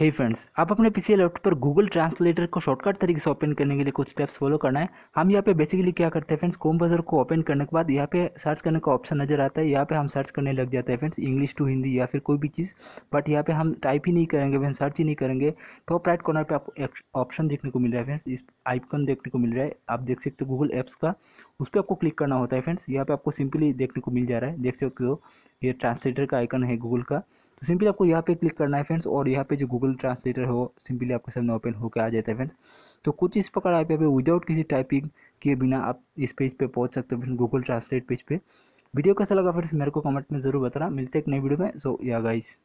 हे hey friends आप अपने पीछे लैपटॉप पर गूगल ट्रांसलेटर को शॉर्टकट तरीके से ओपन करने के लिए कुछ स्टेप्स फॉलो करना है हम यहाँ पे बेसिकली क्या करते हैं फ्रेंड्स कोम बजर को ओपन करने के बाद यहाँ पे सर्च करने का ऑप्शन नजर आता है यहाँ पे हम सर्च करने लग जाते हैं फ्रेंड्स इंग्लिश टू हिंदी या फिर कोई भी चीज़ बट यहाँ पे हम टाइप ही नहीं करेंगे फ्रेंड्स सर्च ही नहीं करेंगे टॉप राइट कॉर्नर पर आपको ऑप्शन देखने को मिल रहा है फ्रेंड्स इस आइकन देखने को मिल रहा है आप देख सकते हो गूगल ऐप्स का उस पर आपको क्लिक करना होता है फ्रेंड्स यहाँ पे आपको सिंपली देखने को मिल जा रहा है देख सकते हो ये ट्रांसलेटर का आइकन है गूगल का तो सिंपली आपको यहाँ पे क्लिक करना है फ्रेंड्स और यहाँ पे जो गूगल ट्रांसलेटर हो सिंपली आपके सामने ओपन होकर आ जाता है फ्रेंड्स तो कुछ इस प्रकार आप यहाँ पे विदाउट किसी टाइपिंग के बिना आप इस पेज पे पहुँच सकते हो फ्रेंड गूगल ट्रांसलेट पेज पे वीडियो कैसा लगा फ्रेंड्स मेरे को कमेंट में ज़रूर बताना मिलते एक नई वीडियो में सो या गाइस